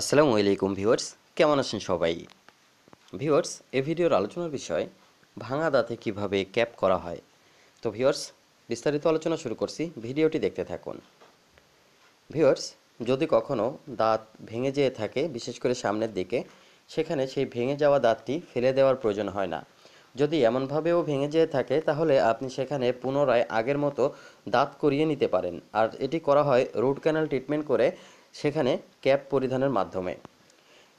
আসসালামু আলাইকুম ভিউয়ার্স কেমন আছেন সবাই ভিউয়ার্স এ ভিডিওর আলোচনার বিষয় ভাঙা দাঁতে কিভাবে ক্যাপ করা হয় তো ভিউয়ার্স বিস্তারিত আলোচনা শুরু করছি ভিডিওটি দেখতে থাকুন ভিউয়ার্স যদি কখনও দাঁত ভেঙে যেয়ে থাকে বিশেষ করে সামনের দিকে সেখানে সেই ভেঙে যাওয়া দাঁতটি ফেলে দেওয়ার প্রয়োজন হয় না যদি এমনভাবেও ভেঙে যেয়ে থাকে তাহলে আপনি সেখানে পুনরায় আগের মতো দাঁত করিয়ে নিতে পারেন আর এটি করা হয় রুট ক্যানাল ট্রিটমেন্ট করে সেখানে ক্যাপ পরিধানের মাধ্যমে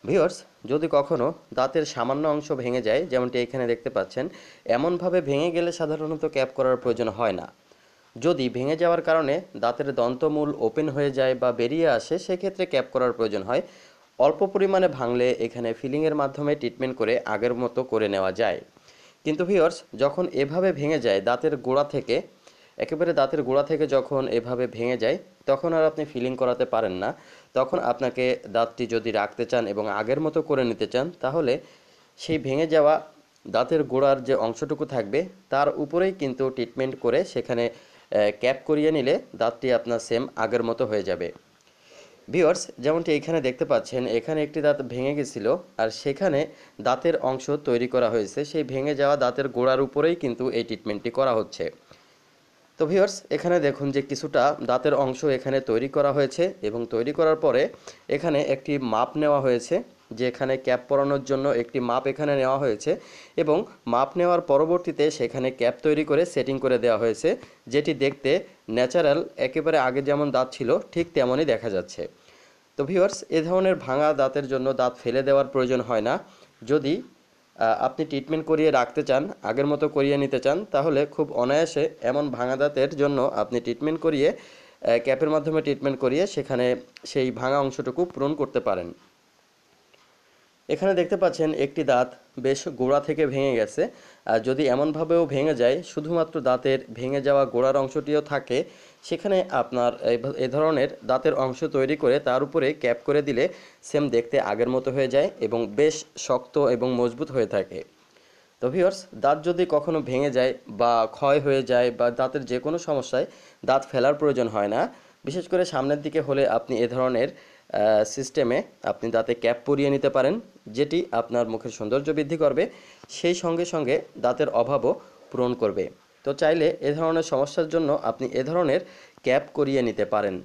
ভিওর্স যদি কখনও দাঁতের সামান্য অংশ ভেঙে যায় যেমনটি এখানে দেখতে পাচ্ছেন এমনভাবে ভেঙে গেলে সাধারণত ক্যাপ করার প্রয়োজন হয় না যদি ভেঙে যাওয়ার কারণে দাঁতের দন্তমূল ওপেন হয়ে যায় বা বেরিয়ে আসে সেক্ষেত্রে ক্যাপ করার প্রয়োজন হয় অল্প পরিমাণে ভাঙলে এখানে ফিলিংয়ের মাধ্যমে ট্রিটমেন্ট করে আগের মতো করে নেওয়া যায় কিন্তু ভিওর্স যখন এভাবে ভেঙে যায় দাঁতের গোড়া থেকে একেবারে দাঁতের গোড়া থেকে যখন এভাবে ভেঙে যায় তখন আর আপনি ফিলিং করাতে পারেন না তখন আপনাকে দাঁতটি যদি রাখতে চান এবং আগের মতো করে নিতে চান তাহলে সেই ভেঙে যাওয়া দাঁতের গোড়ার যে অংশটুকু থাকবে তার উপরেই কিন্তু ট্রিটমেন্ট করে সেখানে ক্যাপ করিয়ে নিলে দাঁতটি আপনার সেম আগের মতো হয়ে যাবে ভিওর্স যেমনটি এখানে দেখতে পাচ্ছেন এখানে একটি দাঁত ভেঙে গেছিল আর সেখানে দাঁতের অংশ তৈরি করা হয়েছে সেই ভেঙে যাওয়া দাঁতের গোড়ার উপরেই কিন্তু এই ট্রিটমেন্টটি করা হচ্ছে তো ভিউয়ার্স এখানে দেখুন যে কিছুটা দাঁতের অংশ এখানে তৈরি করা হয়েছে এবং তৈরি করার পরে এখানে একটি মাপ নেওয়া হয়েছে যে এখানে ক্যাপ পরানোর জন্য একটি মাপ এখানে নেওয়া হয়েছে এবং মাপ নেওয়ার পরবর্তীতে সেখানে ক্যাপ তৈরি করে সেটিং করে দেওয়া হয়েছে যেটি দেখতে ন্যাচারাল একেবারে আগে যেমন দাঁত ছিল ঠিক তেমনই দেখা যাচ্ছে তো ভিউয়ার্স এ ধরনের ভাঙা দাঁতের জন্য দাঁত ফেলে দেওয়ার প্রয়োজন হয় না যদি আপনি ট্রিটমেন্ট করিয়ে রাখতে চান আগের মতো করিয়ে নিতে চান তাহলে খুব অনায়াসে এমন ভাঙা দাঁতের জন্য আপনি ট্রিটমেন্ট করিয়ে ক্যাপের মাধ্যমে ট্রিটমেন্ট করিয়ে সেখানে সেই ভাঙা অংশটুকু পূরণ করতে পারেন এখানে দেখতে পাচ্ছেন একটি দাঁত বেশ গোড়া থেকে ভেঙে গেছে আর যদি এমনভাবেও ভেঙে যায় শুধুমাত্র দাঁতের ভেঙে যাওয়া গোড়ার অংশটিও থাকে সেখানে আপনার এ ধরনের দাঁতের অংশ তৈরি করে তার উপরে ক্যাপ করে দিলে সেম দেখতে আগের মতো হয়ে যায় এবং বেশ শক্ত এবং মজবুত হয়ে থাকে তো ভিওর্স দাঁত যদি কখনো ভেঙে যায় বা ক্ষয় হয়ে যায় বা দাঁতের যে কোনো সমস্যায় দাঁত ফেলার প্রয়োজন হয় না বিশেষ করে সামনের দিকে হলে আপনি এ ধরনের সিস্টেমে আপনি দাঁতে ক্যাপ পরিয়ে নিতে পারেন যেটি আপনার মুখের সৌন্দর্য বৃদ্ধি করবে সেই সঙ্গে সঙ্গে দাঁতের অভাবও পূরণ করবে তো চাইলে এ ধরনের সমস্যার জন্য আপনি এ ধরনের ক্যাপ করিয়ে নিতে পারেন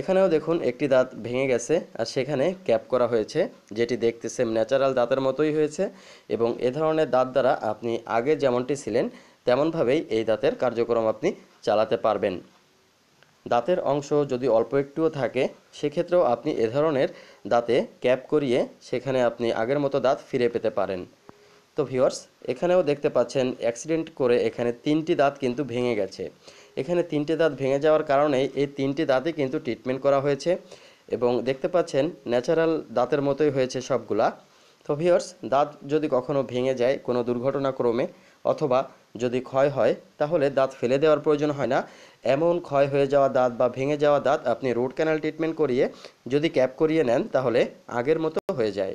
এখানেও দেখুন একটি দাঁত ভেঙে গেছে আর সেখানে ক্যাপ করা হয়েছে যেটি দেখতে সেম ন্যাচারাল দাঁতের মতোই হয়েছে এবং এ ধরনের দাঁত দ্বারা আপনি আগে যেমনটি ছিলেন তেমনভাবেই এই দাঁতের কার্যক্রম আপনি চালাতে পারবেন দাঁতের অংশ যদি অল্প একটুও থাকে সেক্ষেত্রেও আপনি এ ধরনের দাঁতে ক্যাপ করিয়ে সেখানে আপনি আগের মতো দাঁত ফিরে পেতে পারেন তো ভিওর্স এখানেও দেখতে পাচ্ছেন অ্যাক্সিডেন্ট করে এখানে তিনটি দাঁত কিন্তু ভেঙে গেছে এখানে তিনটি দাঁত ভেঙে যাওয়ার কারণে এই তিনটি দাঁতে কিন্তু ট্রিটমেন্ট করা হয়েছে এবং দেখতে পাচ্ছেন ন্যাচারাল দাঁতের মতোই হয়েছে সবগুলা তো ভিওর্স দাঁত যদি কখনও ভেঙে যায় কোনো দুর্ঘটনাক্রমে অথবা যদি ক্ষয় হয় তাহলে দাঁত ফেলে দেওয়ার প্রয়োজন হয় না এমন ক্ষয় হয়ে যাওয়া দাঁত বা ভেঙে যাওয়া দাঁত আপনি রুট ক্যানাল ট্রিটমেন্ট করিয়ে যদি ক্যাপ করিয়ে নেন তাহলে আগের মতো হয়ে যায়